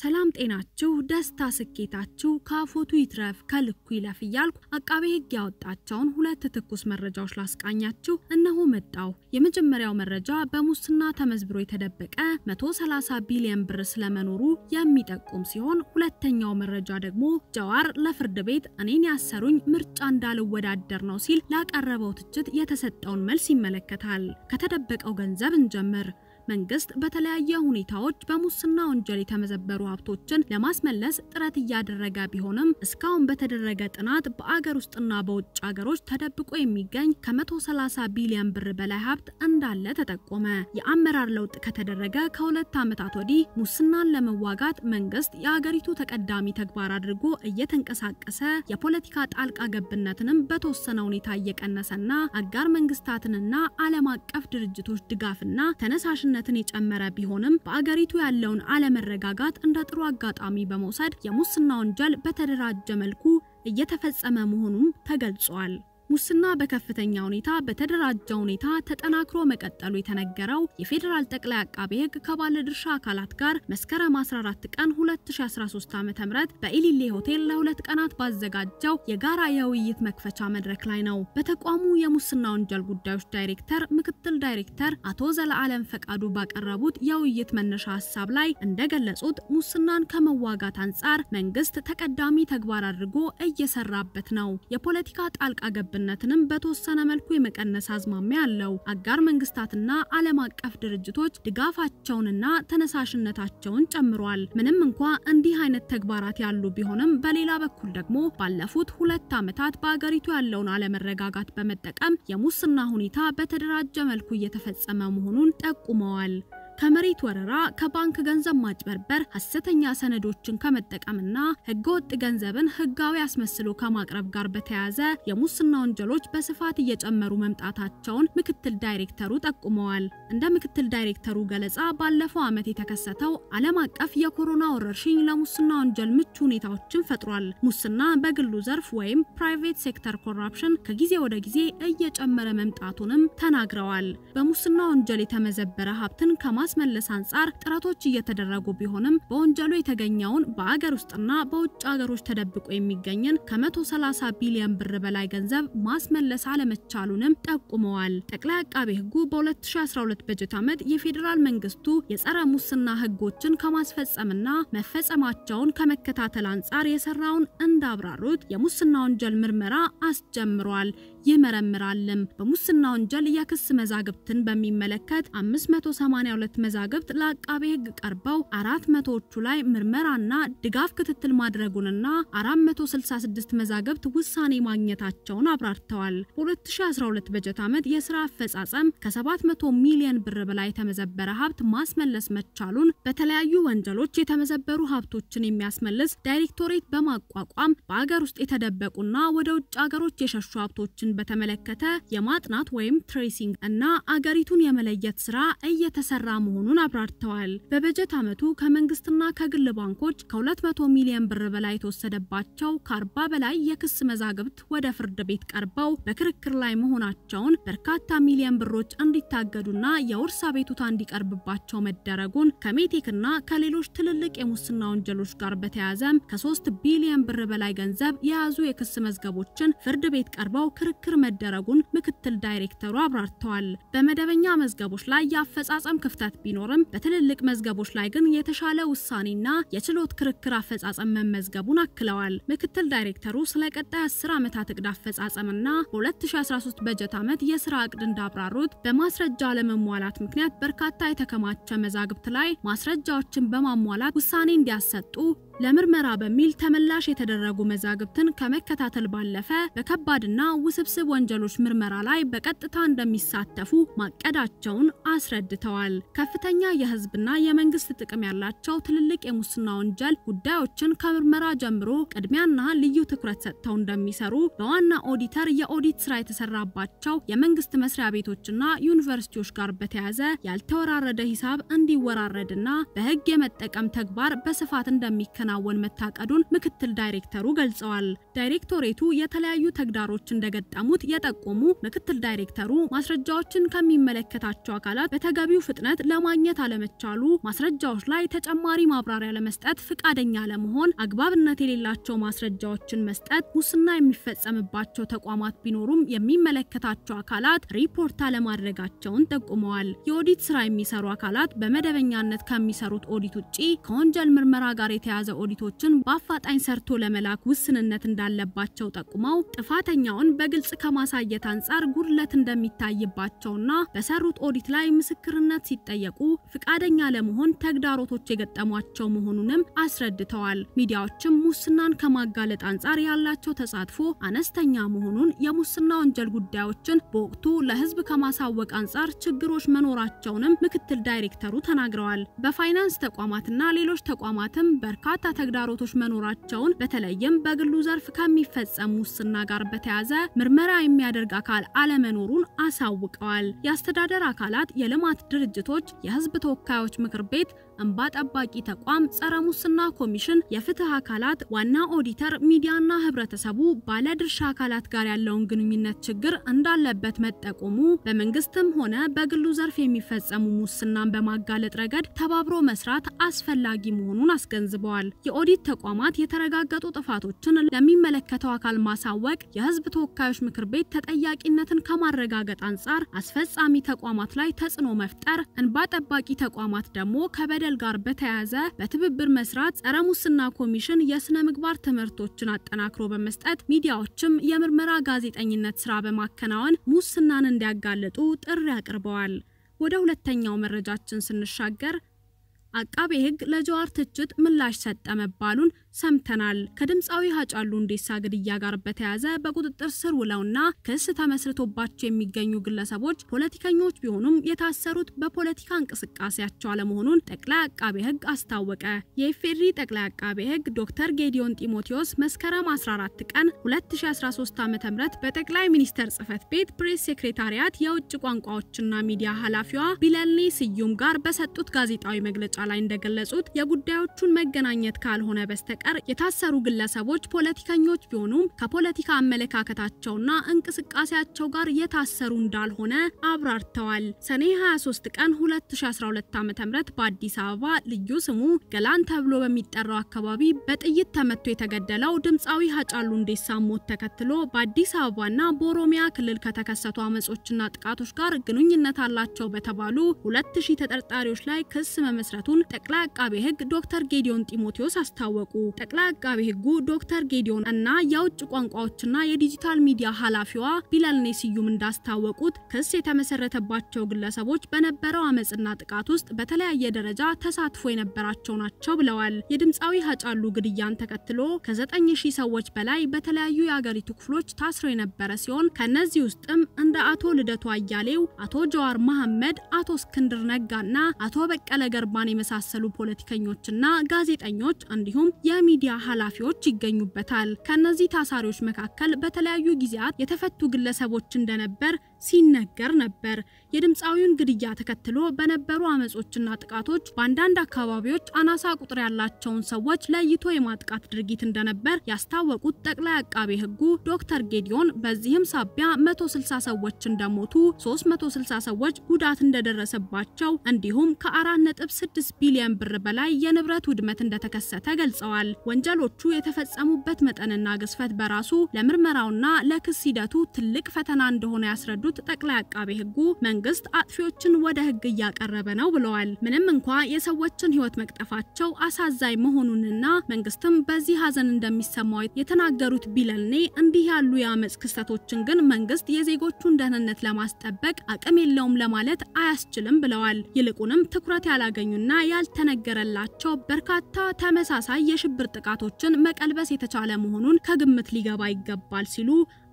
ሰላም ጤናችሁ፣ ደስታ ስኬታችሁ ከአፎቱ ይትረፍ ከልኩ ይለፍ እያልኩ አቃቤ ሕግ ያወጣቸውን ሁለት ትኩስ መረጃዎች ላስቃኛችሁ እነሆ መጣው። የመጀመሪያው መረጃ በሙስና ተመዝብሮ የተደበቀ 130 ቢሊዮን ብር ስለመኖሩ የሚጠቁም ሲሆን ሁለተኛው መረጃ ደግሞ ጀዋር ለፍርድ ቤት እኔን ያሰሩኝ ምርጫ እንዳልወዳደር ነው ሲል ላቀረበው ትችት የተሰጠውን መልስ ይመለከታል። ከተደበቀው ገንዘብ እንጀምር። መንግስት በተለያየ ሁኔታዎች በሙስና ወንጀል የተመዘበሩ ሀብቶችን ለማስመለስ ጥረት እያደረገ ቢሆንም እስካሁን በተደረገ ጥናት በአገር ውስጥና በውጭ ሀገሮች ተደብቆ የሚገኝ ከ130 ቢሊዮን ብር በላይ ሀብት እንዳለ ተጠቆመ። የአመራር ለውጥ ከተደረገ ከሁለት ዓመታት ወዲህ ሙስናን ለመዋጋት መንግስት የአገሪቱ ተቀዳሚ ተግባር አድርጎ እየተንቀሳቀሰ የፖለቲካ ጣልቃ ገብነትንም በተወሰነ ሁኔታ እየቀነሰና አጋር መንግስታትንና ዓለም አቀፍ ድርጅቶች ድጋፍና ተነሳሽነት ተነሳሽነትን የጨመረ ቢሆንም በአገሪቱ ያለውን አለመረጋጋት እንደ ጥሩ አጋጣሚ በመውሰድ የሙስና ወንጀል በተደራጀ መልኩ እየተፈጸመ መሆኑም ተገልጿል። ሙስና በከፍተኛ ሁኔታ በተደራጀ ሁኔታ ተጠናክሮ መቀጠሉ የተነገረው የፌዴራል ጠቅላይ አቃቤ ሕግ ከባለ ድርሻ አካላት ጋር መስከረም 14 ቀን 2013 ዓ.ም በኢሊሌ ሆቴል ለሁለት ቀናት ባዘጋጀው የጋራ የውይይት መክፈቻ መድረክ ላይ ነው። በተቋሙ የሙስና ወንጀል ጉዳዮች ዳይሬክተር ምክትል ዳይሬክተር አቶ ዘለዓለም ፈቃዱ ባቀረቡት የውይይት መነሻ ሀሳብ ላይ እንደገለጹት ሙስናን ከመዋጋት አንጻር መንግስት ተቀዳሚ ተግባር አድርጎ እየሰራበት ነው። የፖለቲካ ጣልቃ ገብ ወዳድነትንም በተወሰነ መልኩ የመቀነስ አዝማሚያ አለው። አጋር መንግስታትና ዓለም አቀፍ ድርጅቶች ድጋፋቸውንና ተነሳሽነታቸውን ጨምሯል። ምንም እንኳ እንዲህ አይነት ተግባራት ያሉ ቢሆንም በሌላ በኩል ደግሞ ባለፉት ሁለት ዓመታት በአገሪቱ ያለውን አለመረጋጋት በመጠቀም የሙስና ሁኔታ በተደራጀ መልኩ እየተፈጸመ መሆኑን ጠቁመዋል። ከመሬት ወረራ፣ ከባንክ ገንዘብ ማጭበርበር፣ ሐሰተኛ ሰነዶችን ከመጠቀምና ህገወጥ ገንዘብን ህጋዊ አስመስሎ ከማቅረብ ጋር በተያያዘ የሙስና ወንጀሎች በስፋት እየጨመሩ መምጣታቸውን ምክትል ዳይሬክተሩ ጠቁመዋል። እንደ ምክትል ዳይሬክተሩ ገለጻ ባለፈው ዓመት የተከሰተው ዓለም አቀፍ የኮሮና ወረርሽኝ ለሙስና ወንጀል ምቹ ሁኔታዎችን ፈጥሯል። ሙስና በግሉ ዘርፍ ወይም ፕራይቬት ሴክተር ኮራፕሽን ከጊዜ ወደ ጊዜ እየጨመረ መምጣቱንም ተናግረዋል። በሙስና ወንጀል የተመዘበረ ሀብትን ከማ ከማስመለስ አንጻር ጥረቶች እየተደረጉ ቢሆንም በወንጀሉ የተገኘውን በአገር ውስጥና በውጭ አገሮች ተደብቆ የሚገኝን ከ130 ቢሊዮን ብር በላይ ገንዘብ ማስመለስ አለመቻሉንም ጠቁመዋል። ጠቅላይ አቃቤ ሕጉ በ2012 በጀት ዓመት የፌዴራል መንግስቱ የጸረ ሙስና ሕጎችን ከማስፈጸምና መፈጸማቸውን ከመከታተል አንጻር የሰራውን እንዳብራሩት የሙስና ወንጀል ምርመራ አስጀምሯል። ይመረምራልም። በሙስና ወንጀል የክስ መዛግብትን በሚመለከት 582 መዛግብት ለአቃቤ ሕግ ቀርበው 400ዎቹ ላይ ምርመራና ድጋፍ ክትትል ማድረጉንና 466 መዛግብት ውሳኔ ማግኘታቸውን አብራርተዋል። በ2012 በጀት ዓመት የስራ አፈጻጸም ከ700 ሚሊዮን ብር በላይ የተመዘበረ ሀብት ማስመለስ መቻሉን በተለያዩ ወንጀሎች የተመዘበሩ ሀብቶችን የሚያስመልስ ዳይሬክቶሬት በማቋቋም በአገር ውስጥ የተደበቁና ወደ ውጭ አገሮች የሸሹ ሀብቶችን ችግሮችን በተመለከተ የማጥናት ወይም ትሬሲንግ እና አገሪቱን የመለየት ስራ እየተሰራ መሆኑን አብራርተዋል። በበጀት ዓመቱ ከመንግስትና ከግል ባንኮች ከ200 ሚሊዮን ብር በላይ የተወሰደባቸው ከ40 በላይ የክስ መዛግብት ወደ ፍርድ ቤት ቀርበው በክርክር ላይ መሆናቸውን በርካታ ሚሊዮን ብሮች እንዲታገዱና የውርስ አቤቱታ እንዲቀርብባቸው መደረጉን ከሜቴክና ከሌሎች ትልልቅ የሙስና ወንጀሎች ጋር በተያያዘም ከ3 ቢሊዮን ብር በላይ ገንዘብ የያዙ የክስ መዝገቦችን ፍርድ ቤት ቀርበው ክርክር ምክክር መደረጉን ምክትል ዳይሬክተሩ አብራርተዋል። በመደበኛ መዝገቦች ላይ የአፈጻጸም ክፍተት ቢኖርም በትልልቅ መዝገቦች ላይ ግን የተሻለ ውሳኔና የችሎት ክርክር አፈጻጸም መመዝገቡን አክለዋል። ምክትል ዳይሬክተሩ ስለ ቀጣይ 10 ዓመታት እቅድ አፈጻጸምና በ2013 በጀት ዓመት የስራ እቅድ እንዳብራሩት በማስረጃ ለመሟላት ምክንያት በርካታ የተከማቸ መዛግብት ላይ ማስረጃዎችን በማሟላት ውሳኔ እንዲያሰጡ ለምርመራ በሚል ተመላሽ የተደረጉ መዛግብትን ከመከታተል ባለፈ በከባድና ውስብስብ ወንጀሎች ምርመራ ላይ በቀጥታ እንደሚሳተፉ ማቀዳቸውን አስረድተዋል። ከፍተኛ የህዝብና የመንግስት ጥቅም ያላቸው ትልልቅ የሙስና ወንጀል ጉዳዮችን ከምርመራ ጀምሮ ቅድሚያና ልዩ ትኩረት ሰጥተው እንደሚሰሩ በዋና ኦዲተር የኦዲት ስራ የተሰራባቸው የመንግስት መስሪያ ቤቶችና ዩኒቨርሲቲዎች ጋር በተያያዘ ያልተወራረደ ሂሳብ እንዲወራረድና በህግ የመጠቀም ተግባር በስፋት እንደሚከናል እንዲከናወን መታቀዱን ምክትል ዳይሬክተሩ ገልጸዋል። ዳይሬክቶሬቱ የተለያዩ ተግዳሮች እንደገጠሙት የጠቆሙ ምክትል ዳይሬክተሩ ማስረጃዎችን ከሚመለከታቸው አካላት በተገቢው ፍጥነት ለማግኘት አለመቻሉ፣ ማስረጃዎች ላይ ተጨማሪ ማብራሪያ ለመስጠት ፍቃደኛ ለመሆን፣ አግባብነት የሌላቸው ማስረጃዎችን መስጠት፣ ሙስና የሚፈጸምባቸው ተቋማት ቢኖሩም የሚመለከታቸው አካላት ሪፖርት አለማድረጋቸውን ጠቁመዋል። የኦዲት ስራ የሚሰሩ አካላት በመደበኛነት ከሚሰሩት ኦዲት ውጪ ከወንጀል ምርመራ ጋር የተያዘ ኦዲቶችን በአፋጣኝ ሰርቶ ለመላክ ውስንነት እንዳለባቸው ጠቁመው ጥፋተኛውን በግልጽ ከማሳየት አንጻር ጉድለት እንደሚታይባቸውና በሰሩት ኦዲት ላይ ምስክርነት ሲጠየቁ ፍቃደኛ ለመሆን ተግዳሮቶች የገጠሟቸው መሆኑንም አስረድተዋል። ሚዲያዎችም ሙስናን ከማጋለጥ አንጻር ያላቸው ተሳትፎ አነስተኛ መሆኑን የሙስና ወንጀል ጉዳዮችን በወቅቱ ለህዝብ ከማሳወቅ አንጻር ችግሮች መኖራቸውንም ምክትል ዳይሬክተሩ ተናግረዋል። በፋይናንስ ተቋማትና ሌሎች ተቋማትም በርካታ ተግዳሮቶች መኖራቸውን በተለይም በግሉ ዘርፍ ከሚፈጸም ሙስና ጋር በተያዘ ምርመራ የሚያደርግ አካል አለመኖሩን አሳውቀዋል። የአስተዳደር አካላት፣ የልማት ድርጅቶች፣ የህዝብ ተወካዮች ምክር ቤት እንባ ጠባቂ ተቋም፣ ጸረ ሙስና ኮሚሽን፣ የፍትህ አካላት፣ ዋና ኦዲተር፣ ሚዲያና ህብረተሰቡ ባለድርሻ አካላት ጋር ያለውን ግንኙነት ችግር እንዳለበት መጠቆሙ በመንግስትም ሆነ በግሉ ዘርፍ የሚፈጸሙ ሙስናን በማጋለጥ ረገድ ተባብሮ መስራት አስፈላጊ መሆኑን አስገንዝበዋል። የኦዲት ተቋማት የተረጋገጡ ጥፋቶችን ለሚመለከተው አካል ማሳወቅ የህዝብ ተወካዮች ምክር ቤት ተጠያቂነትን ከማረጋገጥ አንጻር አስፈጻሚ ተቋማት ላይ ተጽዕኖ መፍጠር፣ እንባ ጠባቂ ተቋማት ደግሞ ከበደ ማዕከል ጋር በተያያዘ በትብብር መስራት ጸረ ሙስና ኮሚሽን የስነ ምግባር ትምህርቶችን አጠናክሮ በመስጠት ሚዲያዎችም የምርመራ ጋዜጠኝነት ስራ በማከናወን ሙስናን እንዲያጋልጡ ጥሪ አቅርበዋል። ወደ ሁለተኛው መረጃችን ስንሻገር አቃቤ ሕግ ለጀዋር ትችት ምላሽ ሰጠ መባሉን ሰምተናል። ከድምፃዊ ሀጫሉ ሁንዴሳ ግድያ ጋር በተያያዘ በቁጥጥር ስር ውለውና ክስ ተመስርቶባቸው የሚገኙ ግለሰቦች ፖለቲከኞች ቢሆኑም የታሰሩት በፖለቲካ እንቅስቃሴያቸው አለመሆኑን ጠቅላይ አቃቤ ሕግ አስታወቀ። የኢፌዴሪ ጠቅላይ አቃቤ ሕግ ዶክተር ጌዲዮን ጢሞቴዎስ መስከረም 14 ቀን 2013 ዓ.ም በጠቅላይ ሚኒስተር ጽህፈት ቤት ፕሬስ ሴክሬታሪያት የውጭ ቋንቋዎችና ሚዲያ ኃላፊዋ ቢለኔ ስዩም ጋር በሰጡት ጋዜጣዊ መግለጫ ላይ እንደገለጹት የጉዳዮቹን መገናኘት ካልሆነ በስተቀር የታሰሩ ግለሰቦች ፖለቲከኞች ቢሆኑም ከፖለቲካ አመለካከታቸውና እንቅስቃሴያቸው ጋር የታሰሩ እንዳልሆነ አብራርተዋል። ሰኔ 23 ቀን 2012 ዓ ም በአዲስ አበባ ልዩ ስሙ ገላን ተብሎ በሚጠራው አካባቢ በጥይት ተመቶ የተገደለው ድምፃዊ ሀጫሉ ሁንዴሳ ሞት ተከትሎ በአዲስ አበባና በኦሮሚያ ክልል ከተከሰቱ አመጾችና ጥቃቶች ጋር ግንኙነት አላቸው በተባሉ 2000 ተጠርጣሪዎች ላይ ክስ መመስረቱ መሰጠቱን ጠቅላይ አቃቤ ሕግ ዶክተር ጌዲዮን ጢሞቴዎስ አስታወቁ። ጠቅላይ አቃቤ ሕጉ ዶክተር ጌዲዮን እና የውጭ ቋንቋዎችና የዲጂታል ሚዲያ ኃላፊዋ ቢላልኔ ስዩም እንዳስታወቁት ክስ የተመሰረተባቸው ግለሰቦች በነበረው አመፅና ጥቃት ውስጥ በተለያየ ደረጃ ተሳትፎ የነበራቸው ናቸው ብለዋል። የድምፃዊ ሀጫሉ ግድያን ተከትሎ ከ9000 ሰዎች በላይ በተለያዩ የአገሪቱ ክፍሎች ታስረው የነበረ ሲሆን ከእነዚህ ውስጥም እንደ አቶ ልደቱ አያሌው፣ አቶ ጀዋር መሐመድ፣ አቶ እስክንድር ነጋና አቶ በቀለ ገርባን የመሳሰሉ ፖለቲከኞችና ጋዜጠኞች እንዲሁም የሚዲያ ኃላፊዎች ይገኙበታል። ከነዚህ ታሳሪዎች መካከል በተለያዩ ጊዜያት የተፈቱ ግለሰቦች እንደነበር ሲነገር ነበር። የድምፃዊውን ግድያ ተከትሎ በነበሩ አመጾችና ጥቃቶች በአንዳንድ አካባቢዎች አናሳ ቁጥር ያላቸውን ሰዎች ለይቶ የማጥቃት ድርጊት እንደነበር ያስታወቁት ጠቅላይ አቃቤ ሕጉ ዶክተር ጌዲዮን በዚህም ሳቢያ 160 ሰዎች እንደሞቱ፣ 360 ሰዎች ጉዳት እንደደረሰባቸው እንዲሁም ከ4.6 ቢሊዮን ብር በላይ የንብረት ውድመት እንደተከሰተ ገልጸዋል። ወንጀሎቹ የተፈጸሙበት መጠንና ግዝፈት በራሱ ለምርመራውና ለክስ ሂደቱ ትልቅ ፈተና እንደሆነ ያስረዱት ያሉት ጠቅላይ አቃቤ ህጉ መንግስት አጥፊዎችን ወደ ህግ እያቀረበ ነው ብለዋል። ምንም እንኳ የሰዎችን ህይወት መቅጠፋቸው አሳዛኝ መሆኑንና መንግስትም በዚህ ሀዘን እንደሚሰማው የተናገሩት ቢለኔ እንዲህ ያሉ የአመፅ ክስተቶችን ግን መንግስት የዜጎቹን ደህንነት ለማስጠበቅ አቅም የለውም ለማለት አያስችልም ብለዋል። ይልቁንም ትኩረት ያላገኙና ያልተነገረላቸው በርካታ ተመሳሳይ የሽብር ጥቃቶችን መቀልበስ የተቻለ መሆኑን ከግምት ሊገባ ይገባል ሲሉ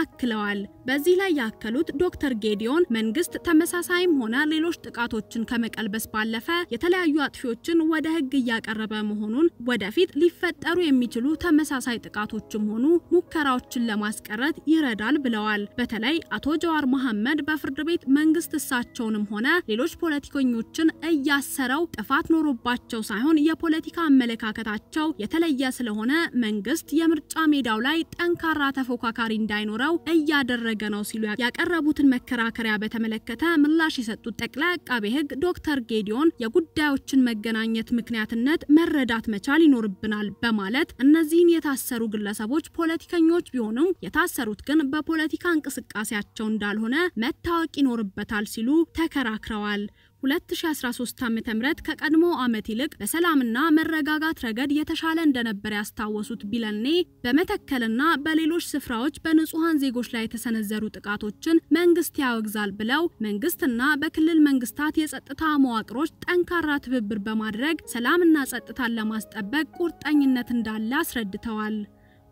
አክለዋል። በዚህ ላይ ያከሉት ዶክተር ጌዲዮን መንግስት ተመሳሳይም ሆነ ሌሎች ጥቃቶችን ከመቀልበስ ባለፈ የተለያዩ አጥፊዎችን ወደ ህግ እያቀረበ መሆኑን ወደፊት ሊፈጠሩ የሚችሉ ተመሳሳይ ጥቃቶችም ሆኑ ሙከራዎችን ለማስቀረት ይረዳል ብለዋል። በተለይ አቶ ጀዋር መሐመድ በፍርድ ቤት መንግስት እሳቸውንም ሆነ ሌሎች ፖለቲከኞችን እያሰረው ጥፋት ኖሮባቸው ሳይሆን የፖለቲካ አመለካከታቸው የተለየ ስለሆነ መንግስት የምርጫ ሜዳው ላይ ጠንካራ ተፎካካሪ እንዳይኖር እንዲኖረው እያደረገ ነው ሲሉ ያቀረቡትን መከራከሪያ በተመለከተ ምላሽ የሰጡት ጠቅላይ አቃቤ ሕግ ዶክተር ጌዲዮን የጉዳዮችን መገናኘት ምክንያትነት መረዳት መቻል ይኖርብናል በማለት እነዚህን የታሰሩ ግለሰቦች ፖለቲከኞች ቢሆኑም የታሰሩት ግን በፖለቲካ እንቅስቃሴያቸው እንዳልሆነ መታወቅ ይኖርበታል ሲሉ ተከራክረዋል። 2013 ዓ.ም ከቀድሞ ዓመት ይልቅ በሰላምና መረጋጋት ረገድ የተሻለ እንደነበር ያስታወሱት ቢለኔ በመተከልና በሌሎች ስፍራዎች በንጹሐን ዜጎች ላይ የተሰነዘሩ ጥቃቶችን መንግስት ያወግዛል ብለው መንግስትና በክልል መንግስታት የጸጥታ መዋቅሮች ጠንካራ ትብብር በማድረግ ሰላምና ጸጥታን ለማስጠበቅ ቁርጠኝነት እንዳለ አስረድተዋል።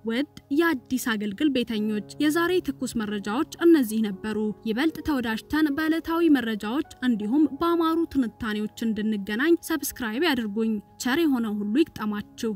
ውድ የአዲስ አገልግል ቤተኞች የዛሬ ትኩስ መረጃዎች እነዚህ ነበሩ። ይበልጥ ተወዳጅተን በዕለታዊ መረጃዎች እንዲሁም በአማሩ ትንታኔዎች እንድንገናኝ ሰብስክራይብ ያድርጉኝ። ቸር የሆነው ሁሉ ይግጠማችሁ።